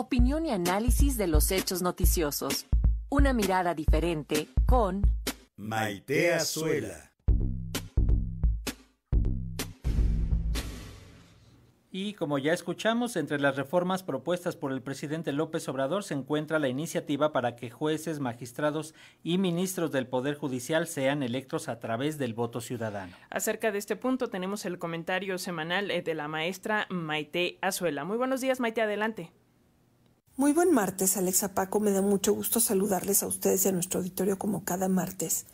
opinión y análisis de los hechos noticiosos. Una mirada diferente con Maite Azuela. Y como ya escuchamos, entre las reformas propuestas por el presidente López Obrador se encuentra la iniciativa para que jueces, magistrados y ministros del Poder Judicial sean electos a través del voto ciudadano. Acerca de este punto tenemos el comentario semanal eh, de la maestra Maite Azuela. Muy buenos días, Maite, adelante. Muy buen martes, Alexa Paco. Me da mucho gusto saludarles a ustedes y a nuestro auditorio como cada martes.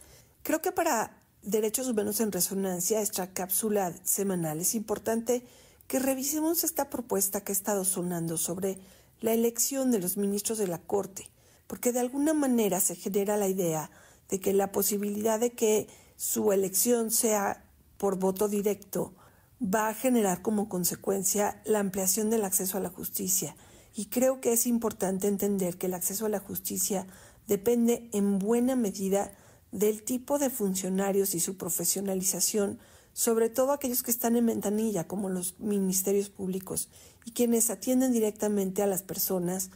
Creo que para Derechos Humanos en Resonancia, esta cápsula semanal, es importante que revisemos esta propuesta que ha estado sonando sobre la elección de los ministros de la Corte, porque de alguna manera se genera la idea de que la posibilidad de que su elección sea por voto directo va a generar como consecuencia la ampliación del acceso a la justicia y creo que es importante entender que el acceso a la justicia depende en buena medida del tipo de funcionarios y su profesionalización, sobre todo aquellos que están en ventanilla, como los ministerios públicos, y quienes atienden directamente a las personas,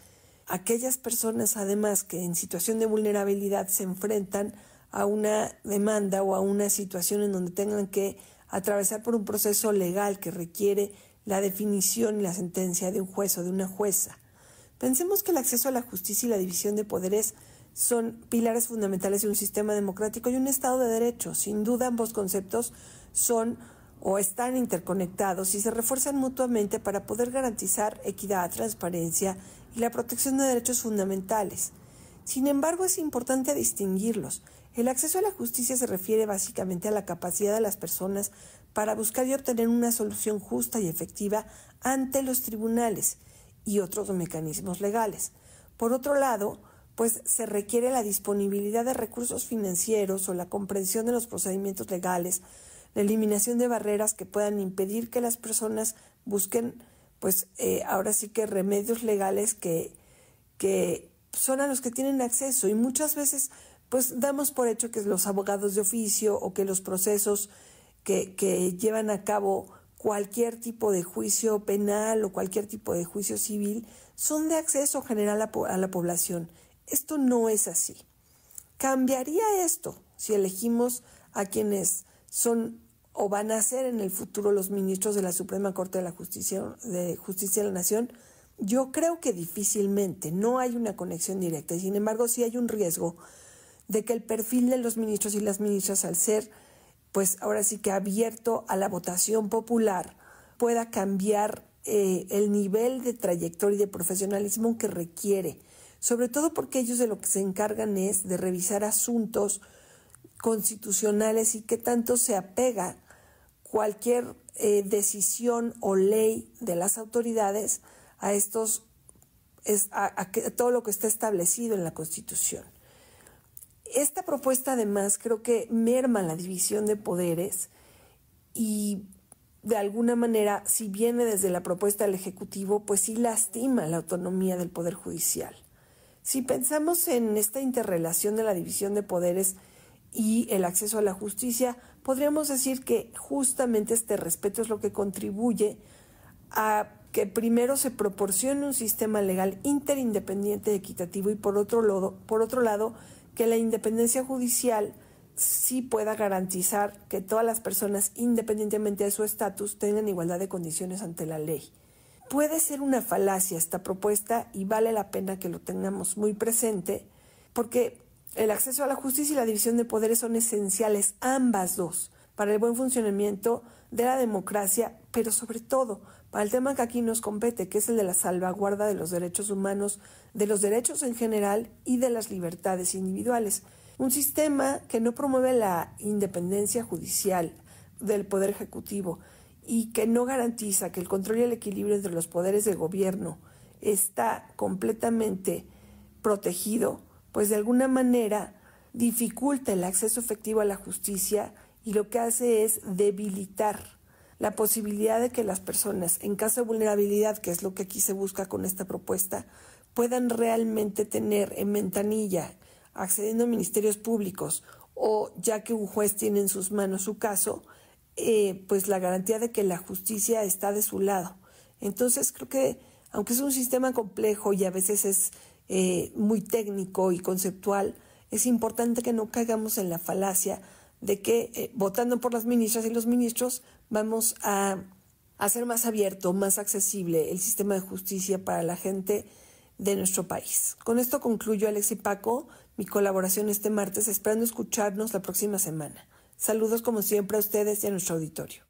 aquellas personas además que en situación de vulnerabilidad se enfrentan a una demanda o a una situación en donde tengan que atravesar por un proceso legal que requiere la definición y la sentencia de un juez o de una jueza. Pensemos que el acceso a la justicia y la división de poderes son pilares fundamentales de un sistema democrático y un Estado de Derecho. Sin duda ambos conceptos son o están interconectados y se refuerzan mutuamente para poder garantizar equidad, transparencia y la protección de derechos fundamentales. Sin embargo, es importante distinguirlos. El acceso a la justicia se refiere básicamente a la capacidad de las personas para buscar y obtener una solución justa y efectiva ante los tribunales y otros mecanismos legales. Por otro lado, pues se requiere la disponibilidad de recursos financieros o la comprensión de los procedimientos legales, la eliminación de barreras que puedan impedir que las personas busquen, pues eh, ahora sí que remedios legales que, que son a los que tienen acceso y muchas veces pues damos por hecho que los abogados de oficio o que los procesos que, llevan a cabo cualquier tipo de juicio penal o cualquier tipo de juicio civil son de acceso general a, la población. Esto no es así. Cambiaría esto si elegimos a quienes son o van a ser en el futuro los ministros de la Suprema Corte de la Justicia de, Justicia de la Nación, yo creo que difícilmente, no hay una conexión directa. Sin embargo, sí hay un riesgo de que el perfil de los ministros y las ministras al ser, pues ahora sí que abierto a la votación popular, pueda cambiar eh, el nivel de trayectoria y de profesionalismo que requiere, sobre todo porque ellos de lo que se encargan es de revisar asuntos constitucionales y que tanto se apega cualquier eh, decisión o ley de las autoridades a estos a, a todo lo que está establecido en la Constitución esta propuesta además creo que merma la división de poderes y de alguna manera, si viene desde la propuesta del Ejecutivo, pues sí lastima la autonomía del Poder Judicial. Si pensamos en esta interrelación de la división de poderes y el acceso a la justicia, podríamos decir que justamente este respeto es lo que contribuye a que primero se proporcione un sistema legal interindependiente y equitativo y por otro, lado, por otro lado que la independencia judicial sí pueda garantizar que todas las personas, independientemente de su estatus, tengan igualdad de condiciones ante la ley. Puede ser una falacia esta propuesta y vale la pena que lo tengamos muy presente, porque el acceso a la justicia y la división de poderes son esenciales, ambas dos para el buen funcionamiento de la democracia, pero sobre todo para el tema que aquí nos compete, que es el de la salvaguarda de los derechos humanos, de los derechos en general y de las libertades individuales. Un sistema que no promueve la independencia judicial del Poder Ejecutivo y que no garantiza que el control y el equilibrio entre los poderes de gobierno está completamente protegido, pues de alguna manera dificulta el acceso efectivo a la justicia y lo que hace es debilitar la posibilidad de que las personas en caso de vulnerabilidad, que es lo que aquí se busca con esta propuesta, puedan realmente tener en ventanilla, accediendo a ministerios públicos o ya que un juez tiene en sus manos su caso, eh, pues la garantía de que la justicia está de su lado. Entonces creo que, aunque es un sistema complejo y a veces es eh, muy técnico y conceptual, es importante que no caigamos en la falacia de que eh, votando por las ministras y los ministros vamos a hacer más abierto, más accesible el sistema de justicia para la gente de nuestro país. Con esto concluyo Alex y Paco mi colaboración este martes, esperando escucharnos la próxima semana. Saludos como siempre a ustedes y a nuestro auditorio.